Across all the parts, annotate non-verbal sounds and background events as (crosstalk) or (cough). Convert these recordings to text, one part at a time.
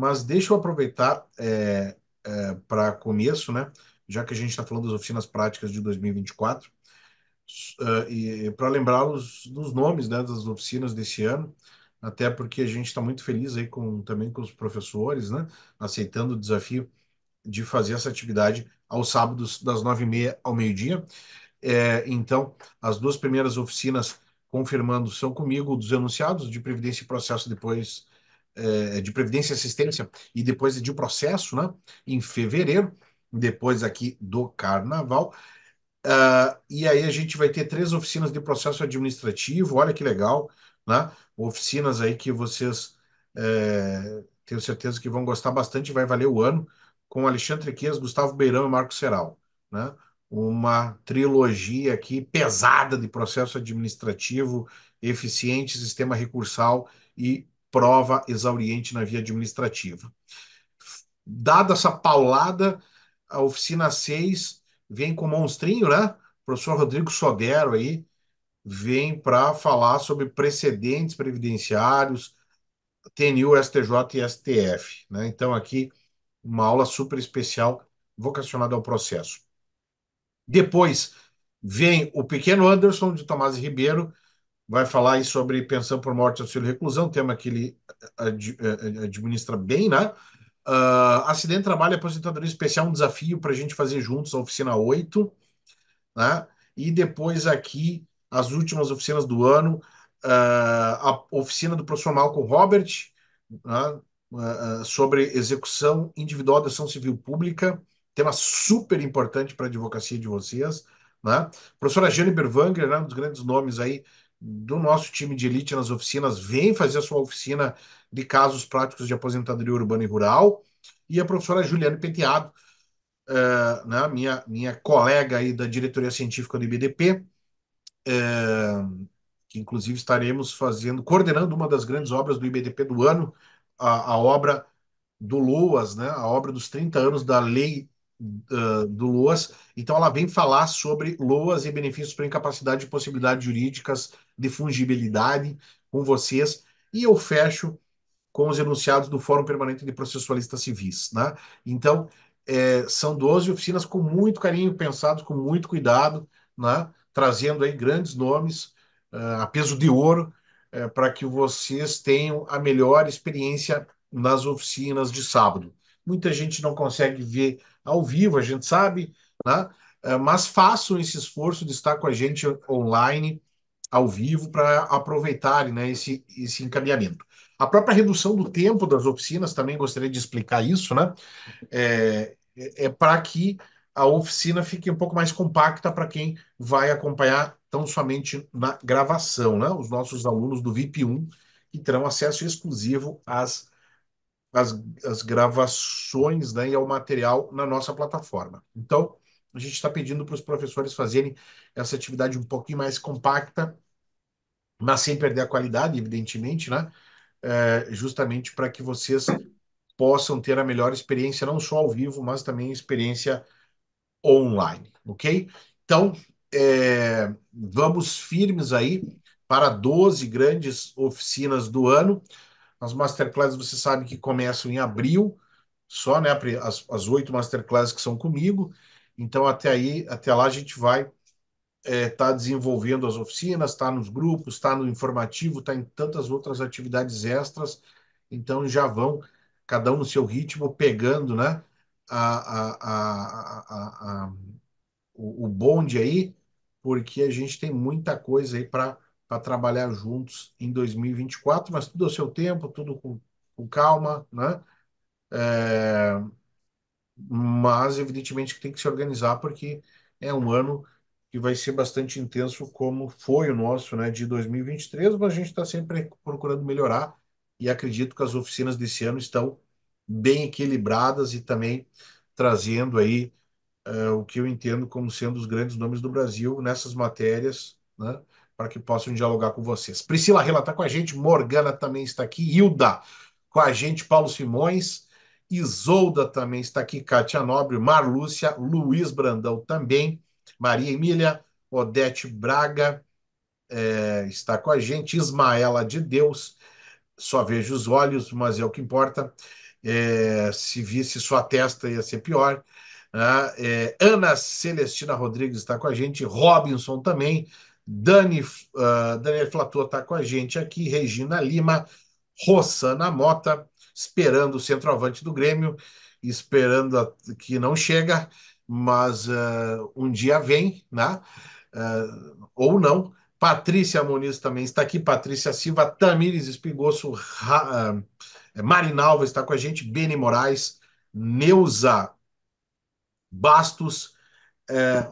Mas deixa eu aproveitar é, é, para começo, né? Já que a gente está falando das oficinas práticas de 2024, uh, e é, para lembrá-los dos nomes né, das oficinas desse ano, até porque a gente está muito feliz aí com, também com os professores, né? Aceitando o desafio de fazer essa atividade aos sábados das nove e meia ao meio-dia. É, então, as duas primeiras oficinas confirmando são comigo dos enunciados de previdência e processo depois eh, de Previdência e Assistência e depois de um processo, né, em fevereiro, depois aqui do Carnaval. Uh, e aí a gente vai ter três oficinas de processo administrativo, olha que legal, né? Oficinas aí que vocês é, tenho certeza que vão gostar bastante, vai valer o ano, com Alexandre Quias, Gustavo Beirão e Marco Seral, né? Uma trilogia aqui pesada de processo administrativo, eficiente, sistema recursal e prova exauriente na via administrativa. Dada essa paulada, a oficina 6 vem com o monstrinho, né? O professor Rodrigo Sodero aí vem para falar sobre precedentes previdenciários, TNU, STJ e STF. Né? Então, aqui, uma aula super especial vocacionada ao processo. Depois vem o pequeno Anderson de Tomás Ribeiro, vai falar aí sobre pensão por morte, auxílio e reclusão, tema que ele ad, eh, administra bem, né? Uh, acidente, trabalho e aposentadoria especial, um desafio para a gente fazer juntos a oficina 8, né? E depois aqui, as últimas oficinas do ano, uh, a oficina do professor Malcolm Robert, né? uh, sobre execução individual da ação civil pública, tema super importante para a advocacia de vocês, né? Professora Jane Berwanger, né? um dos grandes nomes aí do nosso time de elite nas oficinas vem fazer a sua oficina de casos práticos de aposentadoria urbana e rural, e a professora Juliane Penteado, uh, né, minha, minha colega aí da diretoria científica do IBDP, uh, eh, que inclusive estaremos fazendo, coordenando uma das grandes obras do IBDP do ano, a, a obra do LOAS, né, a obra dos 30 anos da Lei uh, do LOAS. Então, ela vem falar sobre LOAS e benefícios para incapacidade e possibilidades jurídicas de fungibilidade com vocês. E eu fecho com os enunciados do Fórum Permanente de Processualistas Civis. Né? Então, é, são 12 oficinas com muito carinho, pensados, com muito cuidado, né? trazendo aí grandes nomes uh, a peso de ouro uh, para que vocês tenham a melhor experiência nas oficinas de sábado. Muita gente não consegue ver ao vivo, a gente sabe, né? É, mas façam esse esforço de estar com a gente online, ao vivo, para aproveitarem né, esse, esse encaminhamento. A própria redução do tempo das oficinas, também gostaria de explicar isso, né? É, é, é para que a oficina fique um pouco mais compacta para quem vai acompanhar tão somente na gravação, né? Os nossos alunos do VIP 1 que terão acesso exclusivo às as, as gravações né, e ao material na nossa plataforma. Então, a gente está pedindo para os professores fazerem essa atividade um pouquinho mais compacta, mas sem perder a qualidade, evidentemente, né? É, justamente para que vocês possam ter a melhor experiência, não só ao vivo, mas também experiência online, ok? Então, é, vamos firmes aí para 12 grandes oficinas do ano. As masterclasses você sabe que começam em abril, só né, as oito masterclasses que são comigo. Então até aí, até lá a gente vai estar é, tá desenvolvendo as oficinas, está nos grupos, está no informativo, está em tantas outras atividades extras. Então já vão, cada um no seu ritmo, pegando né, a, a, a, o, o bonde aí, porque a gente tem muita coisa aí para para trabalhar juntos em 2024, mas tudo ao seu tempo, tudo com, com calma, né? É, mas, evidentemente, que tem que se organizar, porque é um ano que vai ser bastante intenso, como foi o nosso né, de 2023, mas a gente está sempre procurando melhorar e acredito que as oficinas desse ano estão bem equilibradas e também trazendo aí uh, o que eu entendo como sendo os grandes nomes do Brasil nessas matérias, né? para que possam dialogar com vocês. Priscila Rila está com a gente, Morgana também está aqui, Hilda com a gente, Paulo Simões, Isolda também está aqui, Kátia Nobre, Marlúcia, Luiz Brandão também, Maria Emília, Odete Braga é, está com a gente, Ismaela de Deus, só vejo os olhos, mas é o que importa. É, se visse sua testa ia ser pior. Ah, é, Ana Celestina Rodrigues está com a gente, Robinson também, Dani, uh, Daniel Flatua está com a gente aqui, Regina Lima, Rossana Mota, esperando o centroavante do Grêmio, esperando a, que não chega, mas uh, um dia vem, né? Uh, ou não. Patrícia Muniz também está aqui, Patrícia Silva, Tamires Espigoso, uh, Marinalva está com a gente, Beni Moraes, Neuza Bastos, uh,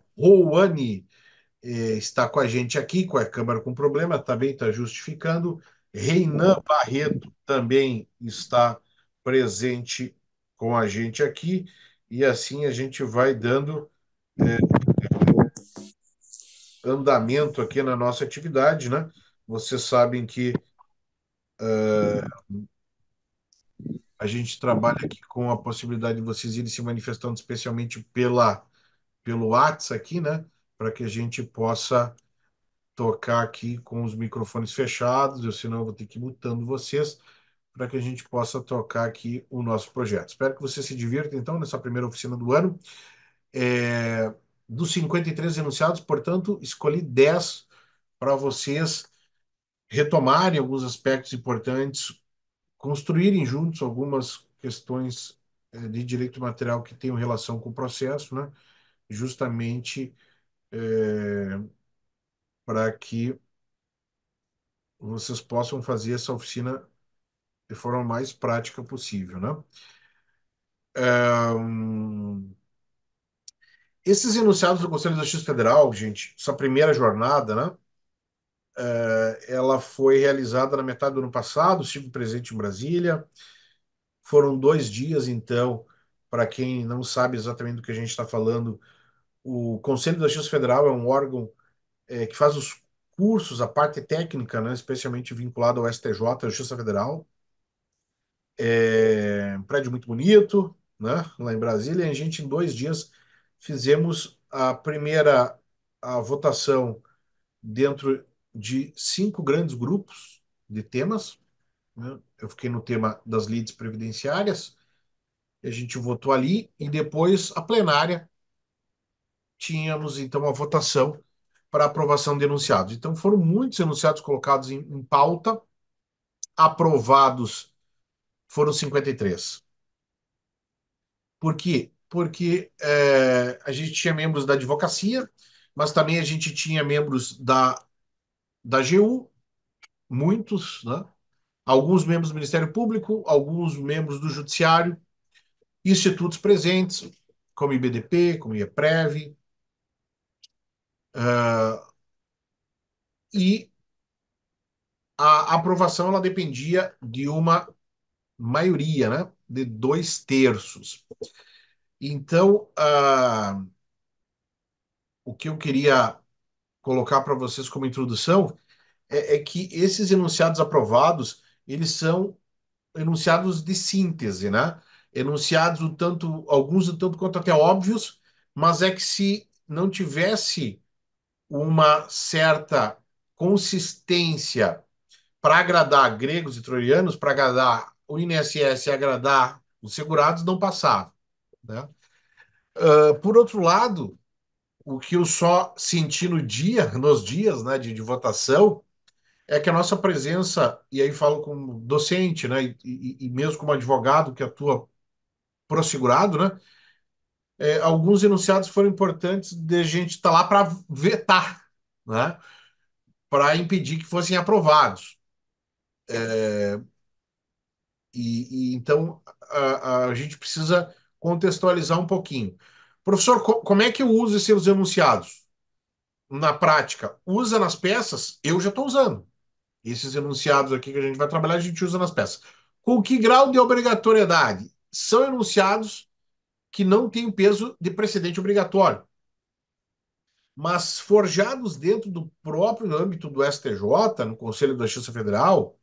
é, está com a gente aqui, com a Câmara com problema, também está justificando. Reinan Barreto também está presente com a gente aqui, e assim a gente vai dando é, andamento aqui na nossa atividade, né? Vocês sabem que uh, a gente trabalha aqui com a possibilidade de vocês irem se manifestando, especialmente pela, pelo WhatsApp aqui, né? para que a gente possa tocar aqui com os microfones fechados, eu senão eu vou ter que ir mutando vocês para que a gente possa tocar aqui o nosso projeto. Espero que você se divirta, então, nessa primeira oficina do ano. É, dos 53 enunciados, portanto, escolhi 10 para vocês retomarem alguns aspectos importantes, construírem juntos algumas questões é, de direito material que tenham relação com o processo, né? justamente é, para que vocês possam fazer essa oficina de forma mais prática possível, né? É, esses enunciados do Conselho de Justiça Federal, gente, essa primeira jornada, né? É, ela foi realizada na metade do ano passado, estive presente em Brasília. Foram dois dias, então, para quem não sabe exatamente do que a gente está falando, o Conselho da Justiça Federal é um órgão é, que faz os cursos, a parte técnica, né, especialmente vinculada ao STJ, à Justiça Federal. É um prédio muito bonito, né, lá em Brasília. E a gente, em dois dias, fizemos a primeira a votação dentro de cinco grandes grupos de temas. Né? Eu fiquei no tema das leads previdenciárias, a gente votou ali, e depois a plenária tínhamos então a votação para aprovação de enunciados. Então foram muitos enunciados colocados em, em pauta, aprovados foram 53. Por quê? Porque é, a gente tinha membros da advocacia, mas também a gente tinha membros da, da GU, muitos, né? alguns membros do Ministério Público, alguns membros do Judiciário, institutos presentes, como IBDP, como IEPREV, Uh, e a aprovação ela dependia de uma maioria, né? De dois terços. Então, uh, o que eu queria colocar para vocês como introdução é, é, que esses enunciados aprovados, eles são enunciados de síntese, né? Enunciados um tanto, alguns um tanto quanto até óbvios, mas é que se não tivesse uma certa consistência para agradar gregos e troianos, para agradar o INSS e agradar os segurados, não passava. Né? Uh, por outro lado, o que eu só senti no dia, nos dias né, de, de votação, é que a nossa presença, e aí falo como docente, né, e, e, e mesmo como advogado que atua pro segurado, né, é, alguns enunciados foram importantes de gente estar tá lá para vetar, né? para impedir que fossem aprovados. É, e, e, então a, a, gente precisa contextualizar um pouquinho. Professor, co como é que eu uso esses enunciados? Na prática, usa nas peças? Eu já estou usando. Esses enunciados aqui que a gente vai trabalhar, a gente usa nas peças. Com que grau de obrigatoriedade? São enunciados que não tem o peso de precedente obrigatório. Mas forjados dentro do próprio âmbito do STJ, no Conselho da Justiça Federal,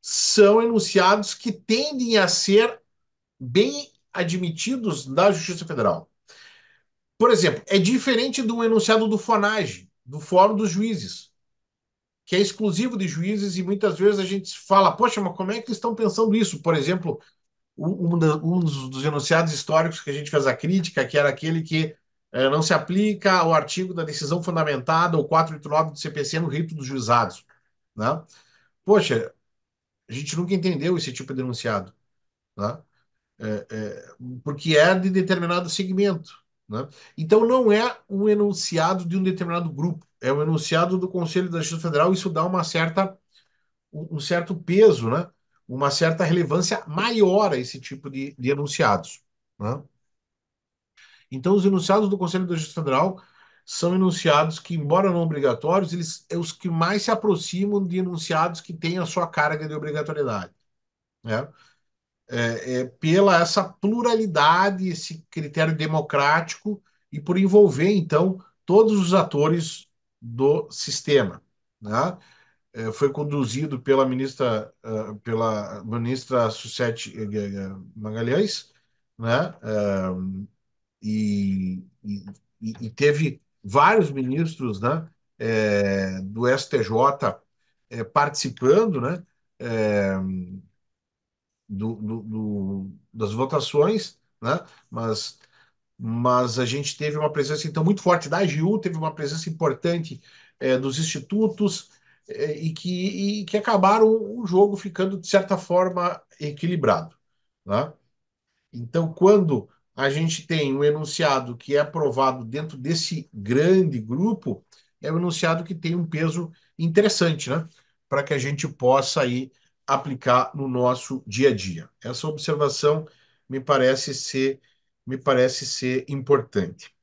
são enunciados que tendem a ser bem admitidos na Justiça Federal. Por exemplo, é diferente do enunciado do FONAGE, do Fórum dos Juízes, que é exclusivo de juízes e muitas vezes a gente fala, poxa, mas como é que eles estão pensando isso? Por exemplo, um, um, dos enunciados históricos que a gente fez a crítica, que era aquele que eh, não se aplica ao artigo da decisão fundamentada, ou 489 do CPC, no rito dos juizados. Né? Poxa, a gente nunca entendeu esse tipo de enunciado, né? é, é, porque é de determinado segmento. Né? Então, não é um enunciado de um determinado grupo, é um enunciado do Conselho da Justiça Federal, isso dá uma certa, um certo peso, né? uma certa relevância maior a esse tipo de, de enunciados. Né? Então, os enunciados do Conselho da Justiça Federal são enunciados que, embora não obrigatórios, eles é os que mais se aproximam de enunciados que têm a sua carga de obrigatoriedade. Né? É, é, pela essa pluralidade, esse critério democrático e por envolver, então, todos os atores do sistema. Né? É, foi conduzido pela ministra, ah, pela ministra Sucete eh, Magalhães, né? Ah, e, e, e teve vários ministros, né? É, do STJ é, participando, né? É, do, do, do, das votações, né? Mas mas a gente teve uma presença então muito forte da AGU, teve uma presença importante é, dos institutos, é, e que, e que acabaram o jogo ficando, de certa forma, equilibrado. Né? Então, quando a gente tem um enunciado que é aprovado dentro desse grande grupo, é um enunciado que tem um peso interessante, né? para que a gente possa aí aplicar no nosso dia a dia. Essa observação me parece ser, me parece ser importante.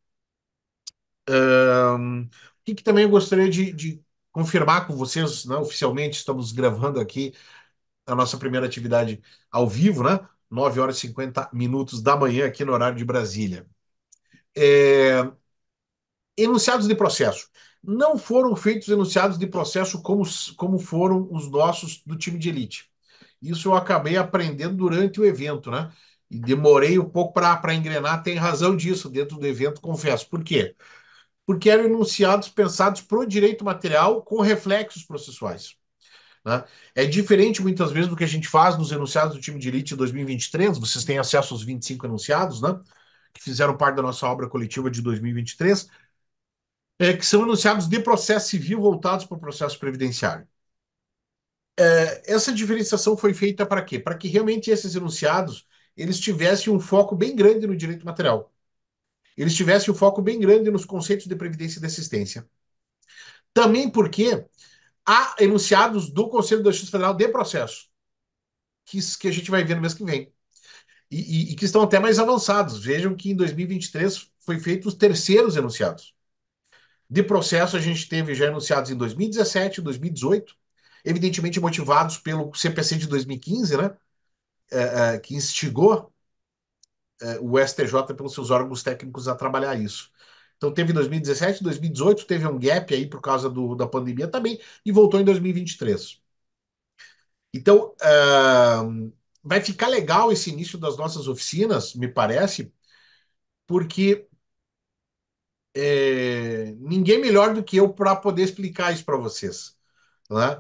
Um, o que, que também eu gostaria de, de confirmar com vocês, né, oficialmente estamos gravando aqui a nossa primeira atividade ao vivo, né? 9 horas e 50 minutos da manhã aqui no horário de Brasília. É... Enunciados de processo. Não foram feitos enunciados de processo como, como foram os nossos do time de elite. Isso eu acabei aprendendo durante o evento, né? E demorei um pouco para engrenar, tem razão disso dentro do evento, confesso. Por quê? porque eram enunciados pensados para o direito material com reflexos processuais. Né? É diferente muitas vezes do que a gente faz nos enunciados do time de elite 2023, vocês têm acesso aos 25 enunciados, né? que fizeram parte da nossa obra coletiva de 2023, é, que são enunciados de processo civil voltados para o processo previdenciário. É, essa diferenciação foi feita para quê? Para que realmente esses enunciados eles tivessem um foco bem grande no direito material eles tivessem um foco bem grande nos conceitos de previdência e de assistência. Também porque há enunciados do Conselho da Justiça Federal de processo, que, que a gente vai ver no mês que vem, e, e, e que estão até mais avançados. Vejam que em 2023 foi feito os terceiros enunciados. De processo, a gente teve já enunciados em 2017, 2018, evidentemente motivados pelo CPC de 2015, né? É, é, que instigou é, o STJ pelos seus órgãos técnicos a trabalhar isso. Então teve 2017, 2018 teve um gap aí por causa do, da pandemia também e voltou em 2023. Então uh, vai ficar legal esse início das nossas oficinas, me parece, porque é, ninguém melhor do que eu para poder explicar isso para vocês. Né?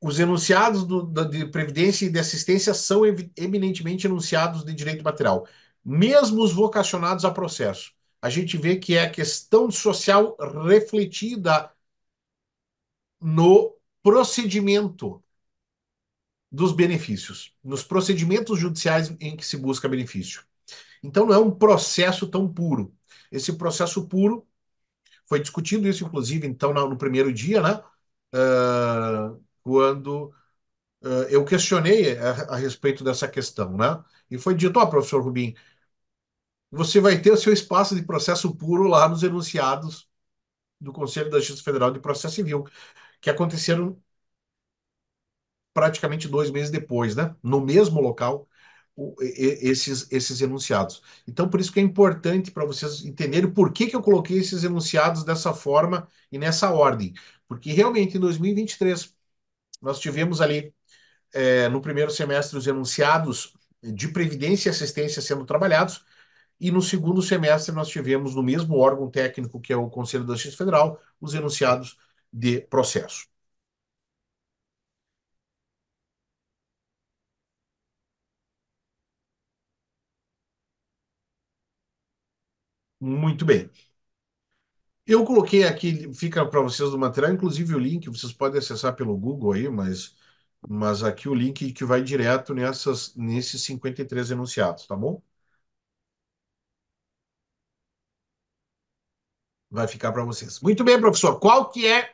Os enunciados do, de previdência e de assistência são eminentemente enunciados de direito material mesmo os vocacionados a processo. A gente vê que é a questão social refletida no procedimento dos benefícios, nos procedimentos judiciais em que se busca benefício. Então não é um processo tão puro. Esse processo puro foi discutido isso, inclusive, então no primeiro dia, né? Uh, quando uh, eu questionei a, a, respeito dessa questão, né? E foi dito, ó, oh, professor Rubim, você vai ter o seu espaço de processo puro lá nos enunciados do Conselho da Justiça Federal de Processo Civil, que aconteceram praticamente dois meses depois, né? No mesmo local, o, esses, esses enunciados. Então, por isso que é importante para vocês entenderem por que, que eu coloquei esses enunciados dessa forma e nessa ordem. Porque realmente em 2023 nós tivemos ali, é, no primeiro semestre, os enunciados de previdência e assistência sendo trabalhados, e no segundo semestre, nós tivemos no mesmo órgão técnico, que é o Conselho da Justiça Federal, os enunciados de processo. Muito bem. Eu coloquei aqui, fica para vocês do material, inclusive o link, vocês podem acessar pelo Google aí, mas, mas aqui o link que vai direto nessas, nesses 53 enunciados, tá bom? vai ficar para vocês. Muito bem, professor. Qual que é?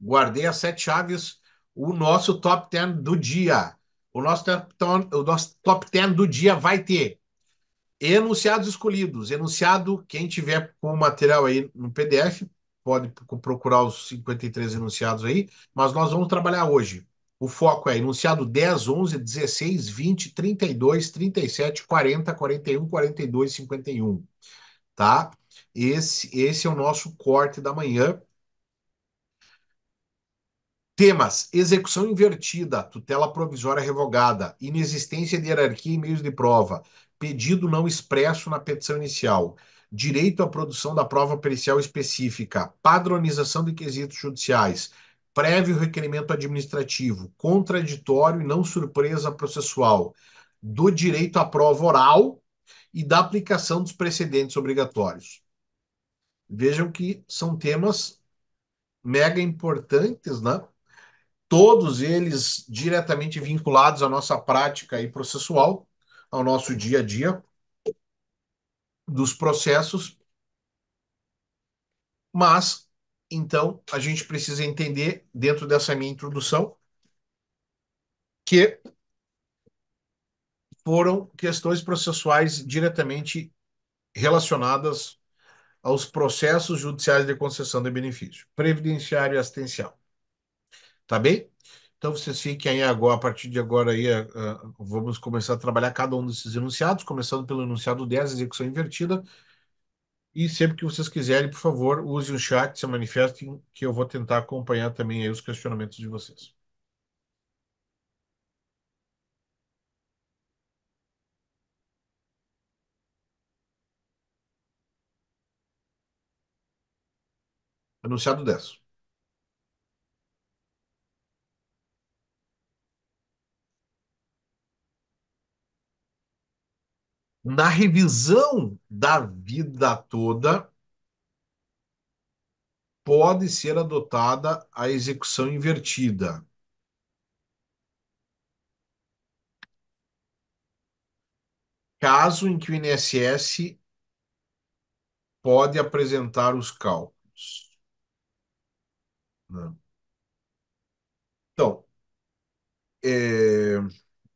Guardei as sete chaves, o nosso top 10 do dia. O nosso top 10, o nosso top 10 do dia vai ter enunciados escolhidos. Enunciado, quem tiver com o material aí no PDF, pode procurar os 53 enunciados aí, mas nós vamos trabalhar hoje. O foco é enunciado 10, 11, 16, 20, 32, 37, 40, 41, 42, 51. Tá? Esse, esse é o nosso corte da manhã. Temas: execução invertida, tutela provisória revogada, inexistência de hierarquia em meios de prova, pedido não expresso na petição inicial, direito à produção da prova pericial específica, padronização de quesitos judiciais, prévio requerimento administrativo, contraditório e não surpresa processual, do direito à prova oral e da aplicação dos precedentes obrigatórios. Vejam que são temas mega importantes, né? Todos eles diretamente vinculados à nossa prática e processual, ao nosso dia a dia dos processos. Mas então, a gente precisa entender, dentro dessa minha introdução, que foram questões processuais diretamente relacionadas aos processos judiciais de concessão de benefício, previdenciário e assistencial. Tá bem? Então vocês fiquem aí agora, a partir de agora aí, uh, vamos começar a trabalhar cada um desses enunciados, começando pelo enunciado 10, execução invertida. E sempre que vocês quiserem, por favor, use o chat, se manifestem, que eu vou tentar acompanhar também aí os questionamentos de vocês. Anunciado 10. Na revisão da vida toda, pode ser adotada a execução invertida. Caso em que o INSS pode apresentar os cálculos. Né? Então, é,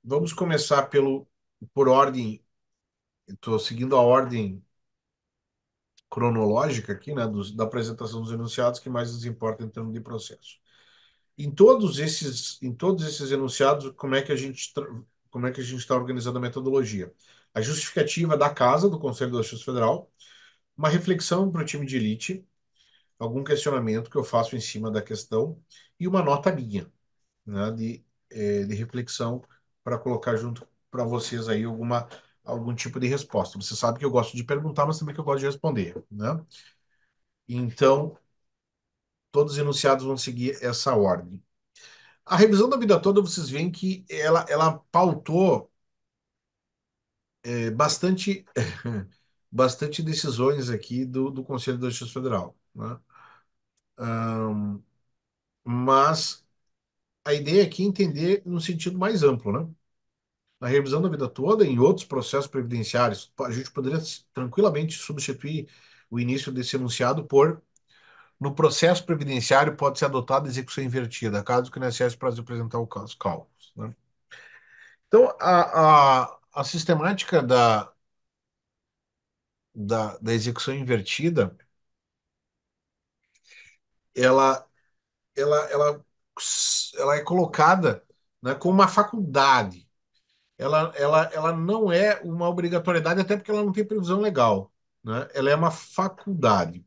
vamos começar pelo por ordem. Estou seguindo a ordem cronológica aqui, né, dos, da apresentação dos enunciados que mais nos importa em termos de processo. Em todos esses, em todos esses enunciados, como é que a gente como é que a gente está organizando a metodologia? A justificativa da casa do Conselho da Justiça Federal, uma reflexão para o time de elite, algum questionamento que eu faço em cima da questão e uma nota minha né, de, é, de reflexão para colocar junto para vocês aí alguma algum tipo de resposta. Você sabe que eu gosto de perguntar, mas também que eu gosto de responder, né? Então, todos os enunciados vão seguir essa ordem. A revisão da vida toda, vocês veem que ela, ela pautou é, bastante, (laughs) bastante decisões aqui do, do Conselho da Justiça Federal. Né? Um, mas a ideia aqui é entender num sentido mais amplo, né? Na revisão da vida toda, em outros processos previdenciários, a gente poderia tranquilamente substituir o início desse enunciado por no processo previdenciário pode ser adotada execução invertida, caso que o INSS para apresentar os cálculos. Né? Então, a, a, a sistemática da, da, da execução invertida ela, ela, ela, ela é colocada né, como uma faculdade. Ela, ela, ela não é uma obrigatoriedade, até porque ela não tem previsão legal. Né? Ela é uma faculdade.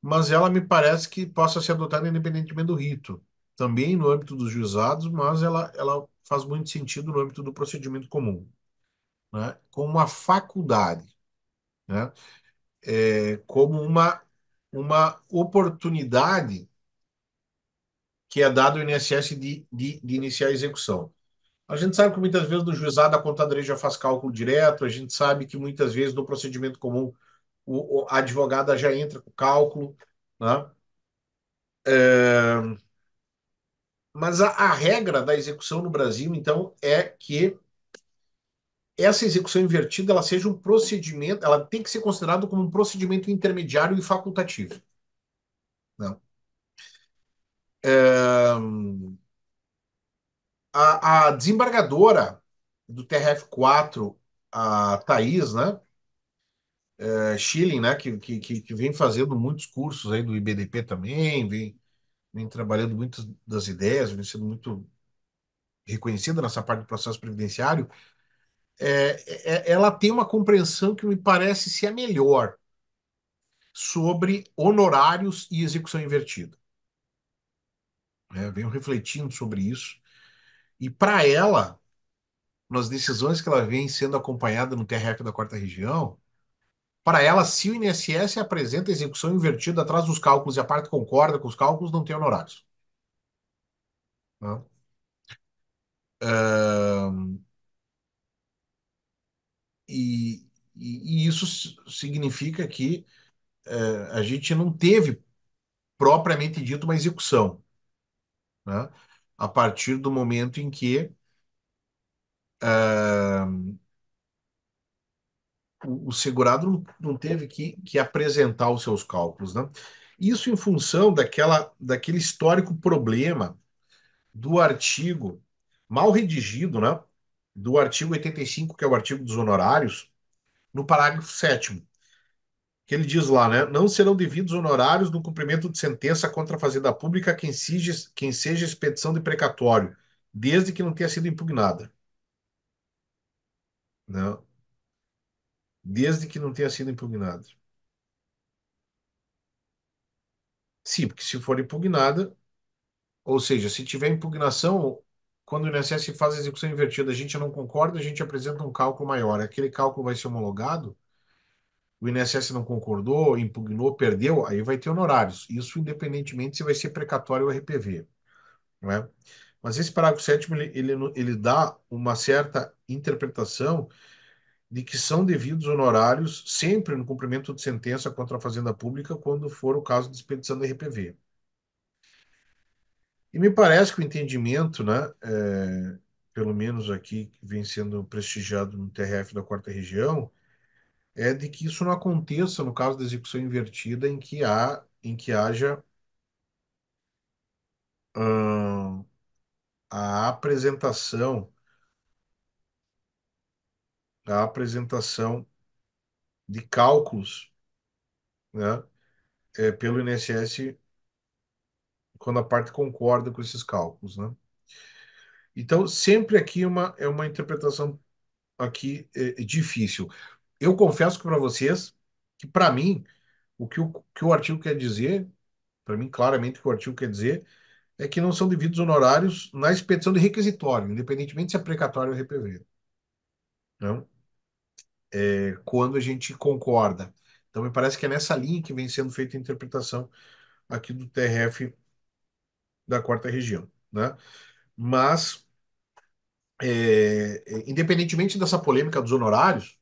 Mas ela me parece que possa ser adotada independentemente do rito, também no âmbito dos juizados, mas ela, ela faz muito sentido no âmbito do procedimento comum, né? como uma faculdade, né? É, como uma uma oportunidade que é dada ao INSS de, de, de, iniciar a execução. A gente sabe que muitas vezes no juizado a contadoria já faz cálculo direto, a gente sabe que muitas vezes no procedimento comum o, a advogada já entra com cálculo, né? É... Mas a, a regra da execução no Brasil, então, é que essa execução invertida ela seja um procedimento, ela tem que ser considerada como um procedimento intermediário e facultativo. Não. Né? É, a, a, desembargadora do TRF4, a Thais, né? É, Schilling, né? Que, que, que vem fazendo muitos cursos aí do IBDP também, vem, vem trabalhando muitas das ideias, vem sendo muito reconhecida nessa parte do processo previdenciário é, é, é, ela tem uma compreensão que me parece ser a é melhor sobre honorários e execução invertida. É, venho refletindo sobre isso. E para ela, nas decisões que ela vem sendo acompanhada no TRF da quarta região, para ela, se o INSS apresenta execução invertida atrás dos cálculos e a parte concorda com os cálculos, não tem honorários. Tá? Não e, e, isso significa que é, a gente não teve, propriamente dito, uma execução. Né? A partir do momento em que ah, o, o, segurado não, não teve que, que apresentar os seus cálculos. Né? Isso em função daquela, daquele histórico problema do artigo mal redigido, né? do artigo 85, que é o artigo dos honorários, no parágrafo 7 que ele diz lá, né? Não serão devidos honorários no cumprimento de sentença contra a fazenda pública quem, seja quem seja expedição de precatório, desde que não tenha sido impugnada. Não. Né? Desde que não tenha sido impugnada. Sim, porque se for impugnada, ou seja, se tiver impugnação, quando o INSS faz a execução invertida, a gente não concorda, a gente apresenta um cálculo maior. Aquele cálculo vai ser homologado, o INSS não concordou, impugnou, perdeu, aí vai ter honorários. Isso independentemente se vai ser precatório ou RPV. Não é? Mas esse parágrafo 7 ele, ele, ele dá uma certa interpretação de que são devidos honorários sempre no cumprimento de sentença contra a fazenda pública quando for o caso de expedição da RPV. E me parece que o entendimento, né, é, pelo menos aqui, que vem sendo prestigiado no TRF da quarta região, é de que isso não aconteça no caso da execução invertida, em que, há, em que haja hum, a apresentação a apresentação de cálculos né, é, pelo INSS quando a parte concorda com esses cálculos, né? Então, sempre aqui uma, é uma interpretação aqui é, é difícil. Eu confesso para vocês que, para mim, o que, o que o artigo quer dizer, para mim, claramente, o que o artigo quer dizer é que não são devidos honorários na expedição de requisitório, independentemente se é precatório ou RPV. Não? É, quando a gente concorda. Então, me parece que é nessa linha que vem sendo feita a interpretação aqui do TRF da quarta região, né? Mas, é, é, independentemente dessa polêmica dos honorários,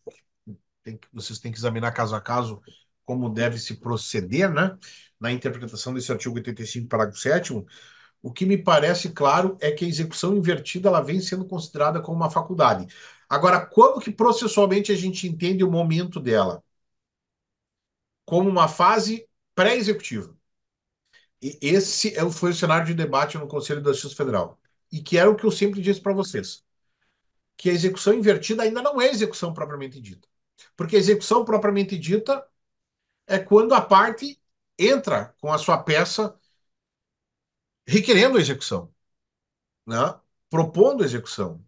tem, vocês têm que examinar caso a caso como deve se proceder, né? Na interpretação desse artigo 85, parágrafo 7 o que me parece claro é que a execução invertida ela vem sendo considerada como uma faculdade. Agora, como que processualmente a gente entende o momento dela? Como uma fase pré-executiva esse é foi o cenário de debate no Conselho da Justiça Federal. E que era o que eu sempre disse para vocês: que a execução invertida ainda não é execução propriamente dita. Porque a execução propriamente dita é quando a parte entra com a sua peça requerendo a execução, né? propondo a execução,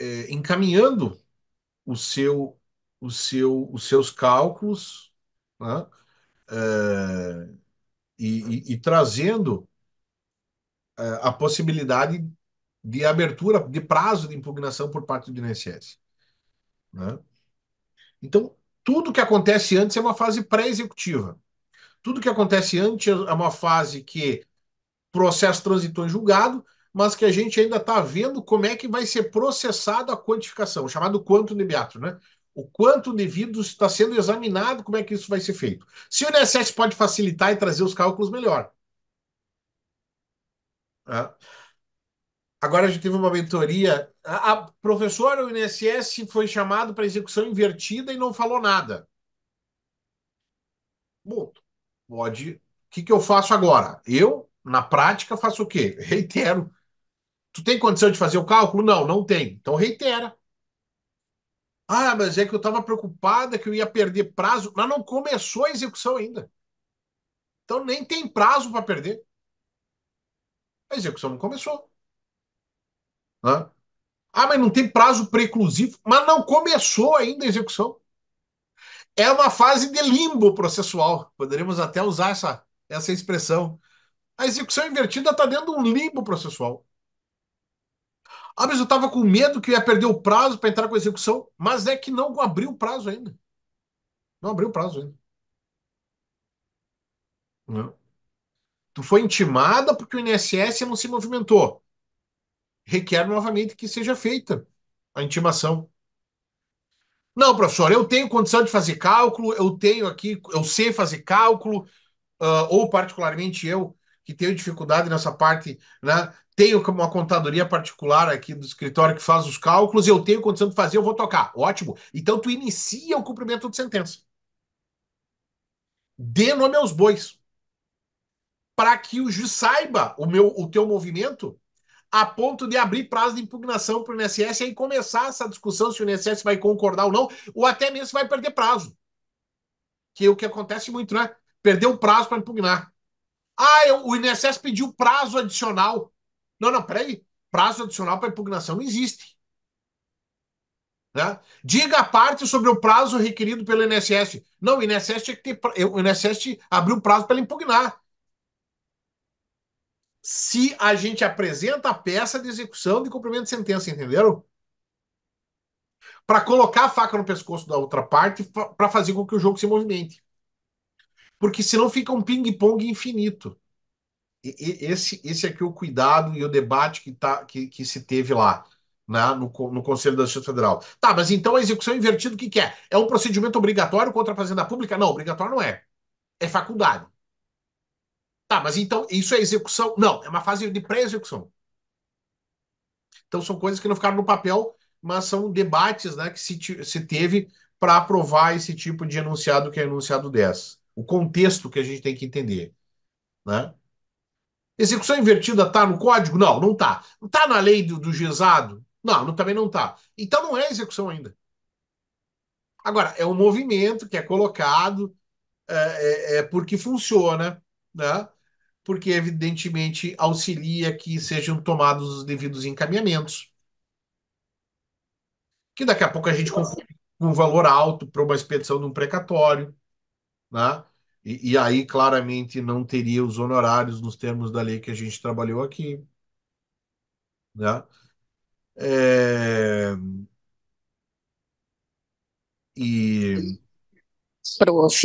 é, encaminhando o seu, o seu, os seus cálculos. Né? Eh, e, e, e, trazendo uh, a possibilidade de abertura de prazo de impugnação por parte do INSS. Né? Então, tudo que acontece antes é uma fase pré-executiva. Tudo que acontece antes é uma fase que processo transitou em julgado, mas que a gente ainda está vendo como é que vai ser processada a quantificação, chamado quanto de beato, né? o quanto o devido está sendo examinado, como é que isso vai ser feito. Se o INSS pode facilitar e trazer os cálculos, melhor. Agora a gente teve uma mentoria. A, a professora, o INSS foi chamado para execução invertida e não falou nada. Bom, pode. O que, que eu faço agora? Eu, na prática, faço o quê? (laughs) Reitero. Tu tem condição de fazer o cálculo? Não, não tem. Então reitera. Ah, mas é que eu estava preocupada que eu ia perder prazo, mas não começou a execução ainda. Então nem tem prazo para perder. A execução não começou. Né? Ah, mas não tem prazo preclusivo, mas não começou ainda a execução. É uma fase de limbo processual. Poderíamos até usar essa, essa expressão. A execução invertida está dentro de um limbo processual. Ah, mas eu estava com medo que ia perder o prazo para entrar com a execução, mas é que não abriu o prazo ainda. Não abriu o prazo ainda. Não. Tu foi intimada porque o INSS não se movimentou. Requer novamente que seja feita a intimação. Não, professor, eu tenho condição de fazer cálculo, eu tenho aqui, eu sei fazer cálculo, uh, ou particularmente eu, que tenho dificuldade nessa parte, né? tenho uma contadoria particular aqui do escritório que faz os cálculos, eu tenho condição de fazer, eu vou tocar. Ótimo. Então tu inicia o cumprimento de sentença. Dê nome aos bois. Para que o juiz saiba o, meu, o teu movimento a ponto de abrir prazo de impugnação para o INSS e aí começar essa discussão se o INSS vai concordar ou não, ou até mesmo se vai perder prazo. Que é o que acontece muito, né? perder o prazo para impugnar. Ah, eu, o INSS pediu prazo adicional não, não, peraí. Prazo adicional para impugnação não existe. Né? Diga a parte sobre o prazo requerido pelo INSS. Não, o INSS tinha que ter. O INSS abriu o prazo para impugnar. Se a gente apresenta a peça de execução de cumprimento de sentença, entenderam? Para colocar a faca no pescoço da outra parte, para fazer com que o jogo se movimente. Porque senão fica um ping-pong infinito esse, esse aqui é o cuidado e o debate que, tá, que, que se teve lá. Na, né, no, no, Conselho da Justiça Federal. Tá, mas então a execução invertida, o que, que, é? É um procedimento obrigatório contra a fazenda pública? Não, obrigatório não é. É faculdade. Tá, mas então isso é execução? Não, é uma fase de pré-execução. Então são coisas que não ficaram no papel, mas são debates né, que se, se teve para aprovar esse tipo de enunciado que é enunciado 10. O contexto que a gente tem que entender. Né? Execução invertida está no código? Não, não está. Está na lei do, do Não, não, também não está. Então não é execução ainda. Agora, é um movimento que é colocado é, é, é porque funciona, né? porque evidentemente auxilia que sejam tomados os devidos encaminhamentos. Que daqui a pouco a gente então, assim confunde com um valor alto para uma expedição de um precatório. Né? E, e aí, claramente, não teria os honorários nos termos da lei que a gente trabalhou aqui. Né? É... E. Prof.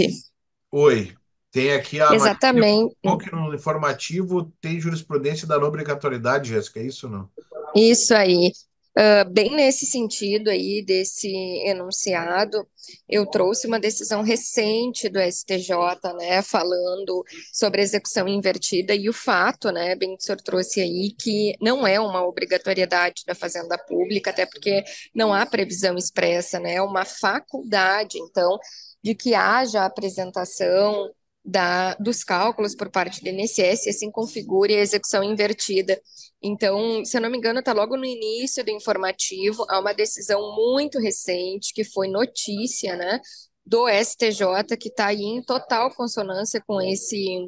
Oi. Tem aqui a. Exatamente. Matilha, no informativo tem jurisprudência da obrigatoriedade, Jéssica, é isso não? Isso aí. Ah, bem nesse sentido aí desse enunciado, eu trouxe uma decisão recente do STJ, né, falando sobre execução invertida e o fato, né, bem que o senhor trouxe aí, que não é uma obrigatoriedade da Fazenda Pública, até porque não há previsão expressa, né, é uma faculdade, então, de que haja apresentação da, dos cálculos por parte do INSS, assim configure a execução invertida. Então, se eu não me engano, está logo no início do informativo, há uma decisão muito recente que foi notícia, né, do STJ que está aí em total consonância com esse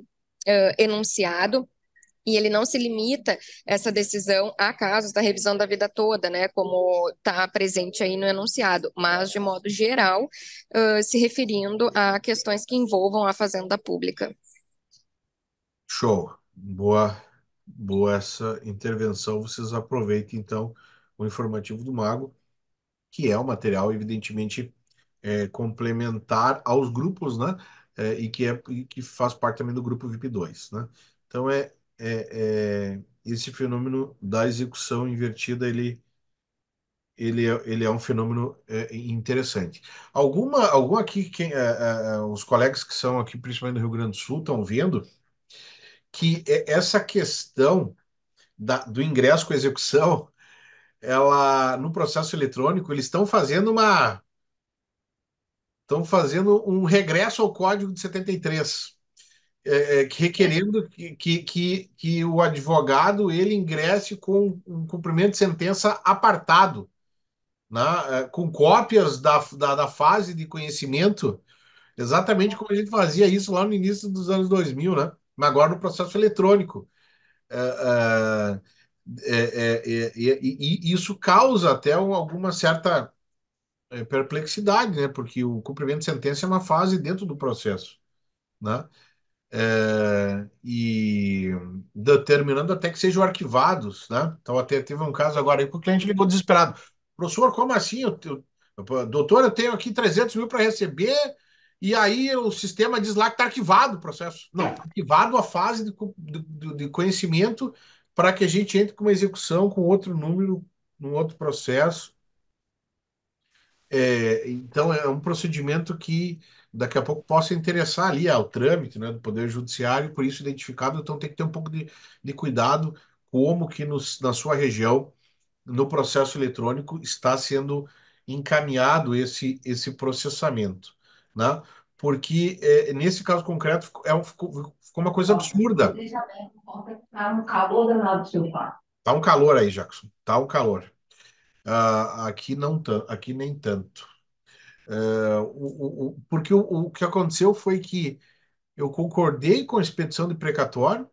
uh, enunciado. E ele não se limita essa decisão a casos da revisão da vida toda, né, como está presente aí no enunciado, mas de modo geral, uh, se referindo a questões que envolvam a fazenda pública. Show, boa boa essa intervenção. Vocês aproveitem, então, o informativo do Mago, que é um material, evidentemente, é, complementar aos grupos, né? É, e, que é, que faz parte também do grupo VIP2, né? Então, é, é, é esse fenômeno da execução invertida, ele, ele, é, ele é um fenômeno é, interessante. Alguma, algum aqui, quem, é, é, é os colegas que são aqui, principalmente do Rio Grande do Sul, estão vendo que é, essa questão da, do ingresso com execução, ela no processo eletrônico, eles estão fazendo uma estão fazendo um regresso ao código de 73, é, é, requerendo que, que, que, o advogado ele ingresse com um cumprimento de sentença apartado, né, é, com cópias da, da, da fase de conhecimento, exatamente como a gente fazia isso lá no início dos anos 2000, né? mas agora no processo eletrônico. É, é, é, e isso causa até alguma certa perplexidade, né? Porque o cumprimento de sentença é uma fase dentro do processo, né? É, e determinando até que sejam arquivados, né? Então até teve um caso agora aí que o cliente ligou desesperado, professor, como assim? Eu, eu, doutor, eu tenho aqui 300 mil para receber e aí o sistema diz lá que está arquivado o processo. Não, é. arquivado a fase de, de, de conhecimento para que a gente entre com uma execução com outro número, num outro processo. É, então, é um procedimento que daqui a pouco possa interessar ali ao trâmite né, do Poder Judiciário, por isso identificado, então tem que ter um pouco de, de cuidado como que nos, na sua região, no processo eletrônico, está sendo encaminhado esse, esse processamento né? porque é, nesse caso concreto é, ficou, ficou, uma coisa absurda. Está tá um calor aí, Jackson. Está um calor. Uh, aqui não aqui nem tanto. Uh, o, o, porque o, o, que aconteceu foi que eu concordei com a expedição de precatório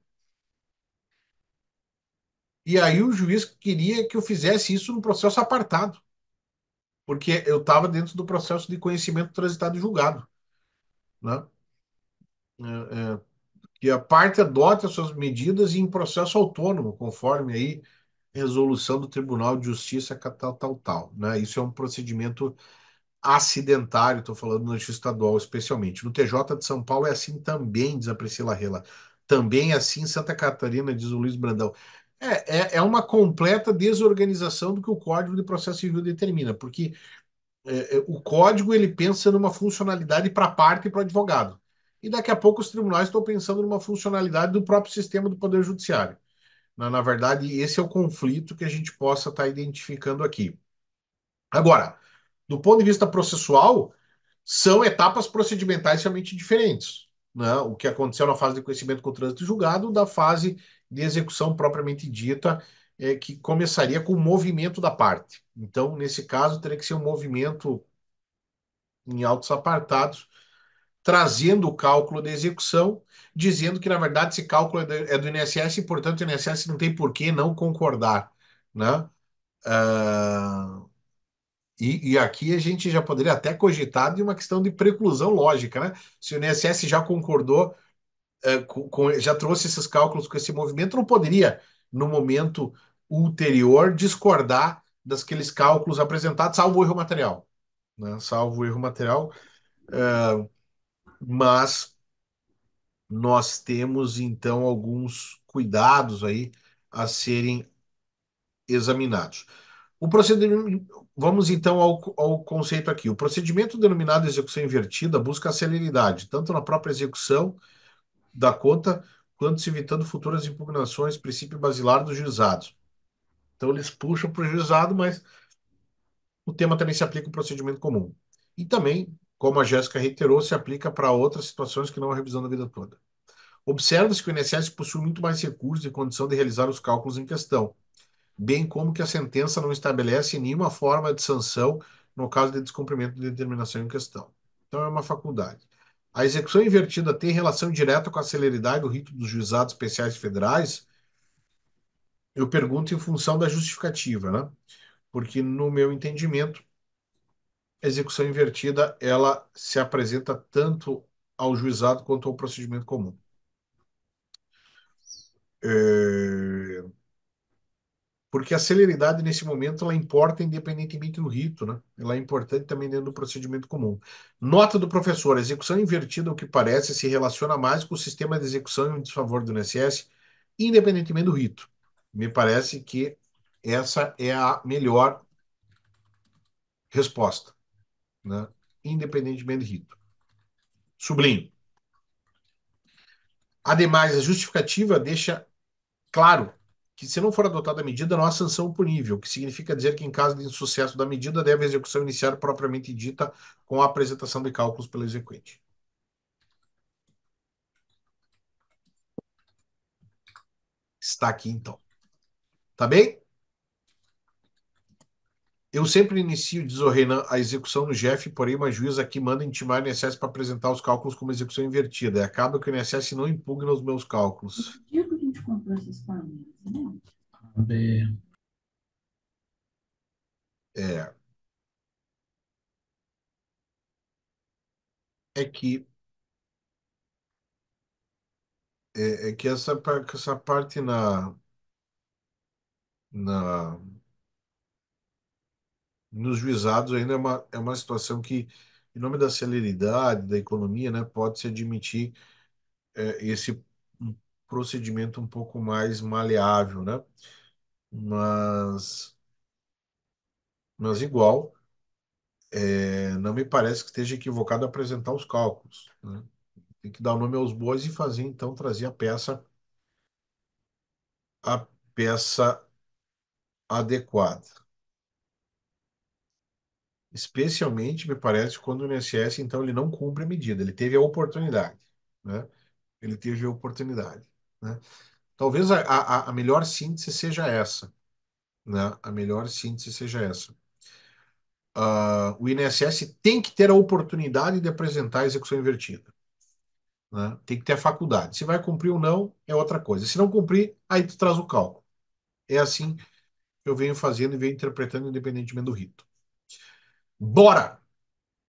e aí o juiz queria que eu fizesse isso no processo apartado porque eu estava dentro do processo de conhecimento transitado e julgado. Né? É, é, que a parte adota as suas medidas em processo autônomo, conforme aí resolução do Tribunal de Justiça tal, tal, tal. Né? Isso é um procedimento acidentário, estou falando no Justiça Estadual especialmente. No TJ de São Paulo é assim também, diz a Priscila Rela. Também é assim em Santa Catarina, diz o Luiz Brandão. É, é, é uma completa desorganização do que o Código de Processo Civil determina, porque é, é o código ele pensa numa funcionalidade para a parte e para o advogado. E daqui a pouco os tribunais estão pensando numa funcionalidade do próprio sistema do Poder Judiciário. Na, na verdade, esse é o conflito que a gente possa estar tá identificando aqui. Agora, do ponto de vista processual, são etapas procedimentais realmente diferentes né, o que aconteceu na fase de conhecimento com trânsito julgado da fase de execução propriamente dita, é, que começaria com o movimento da parte. Então, nesse caso, teria que ser um movimento em altos apartados, trazendo o cálculo da execução, dizendo que, na verdade, esse cálculo é do é INSS e, portanto, o INSS não tem por que não concordar. Né? Uh, e, e, aqui a gente já poderia até cogitar de uma questão de preclusão lógica, né? Se o INSS já concordou, é, eh, com, com, já trouxe esses cálculos com esse movimento, não poderia, no momento ulterior, discordar daqueles cálculos apresentados, salvo erro material. Né? Salvo erro material. É, mas nós temos, então, alguns cuidados aí a serem examinados. O procedimento, vamos então ao, ao conceito aqui. O procedimento denominado execução invertida busca a celeridade, tanto na própria execução da conta, quanto se evitando futuras impugnações, princípio basilar dos juizados. Então eles puxam para o juizado, mas o tema também se aplica ao procedimento comum. E também, como a Jéssica reiterou, se aplica para outras situações que não a revisão da vida toda. Observa-se que o INSS possui muito mais recursos e condição de realizar os cálculos em questão, bem como que a sentença não estabelece nenhuma forma de sanção no caso de descumprimento de determinação em questão. Então, é uma faculdade. A execução invertida tem relação direta com a celeridade do rito dos juizados especiais federais? Eu pergunto em função da justificativa, né? Porque, no meu entendimento, a execução invertida ela se apresenta tanto ao juizado quanto ao procedimento comum. É porque a celeridade nesse momento ela importa independentemente do rito, né? Ela é importante também dentro do procedimento comum. Nota do professor: a execução invertida, o que parece, se relaciona mais com o sistema de execução em desfavor do INSS, independentemente do rito. Me parece que essa é a melhor resposta, né? independentemente do rito. Sublinho. Ademais, a justificativa deixa claro que, se não for adotada a medida, não há sanção punível, o que significa dizer que, em caso de insucesso da medida, deve a execução iniciar propriamente dita com a apresentação de cálculos pelo exequente. Está aqui, então. Tá bem? Eu sempre inicio, diz o Renan, a execução no GEF, porém uma juíza aqui manda intimar o INSS para apresentar os cálculos como execução invertida. E é acaba que o INSS não impugna os meus cálculos. Por que a gente comprou esses planilhas? AB. É. É que. É, é que essa, essa parte na. Na. Nos juizados ainda é uma, é uma situação que, em nome da celeridade, da economia, né, pode se admitir é, esse procedimento um pouco mais maleável, né? Mas, mas igual, é, não me parece que esteja equivocado apresentar os cálculos. Né? Tem que dar o nome aos bois e fazer, então, trazer a peça a peça adequada. Especialmente, me parece, quando o INSS, então, ele não cumpre a medida. Ele teve a oportunidade, né? Ele teve a oportunidade. Né? Talvez a, a, a, melhor síntese seja essa. Né? A melhor síntese seja essa. Uh, o INSS tem que ter a oportunidade de apresentar a execução invertida. Né? Tem que ter a faculdade. Se vai cumprir ou não, é outra coisa. Se não cumprir, aí tu traz o cálculo. É assim que eu venho fazendo e venho interpretando independentemente do rito. Bora!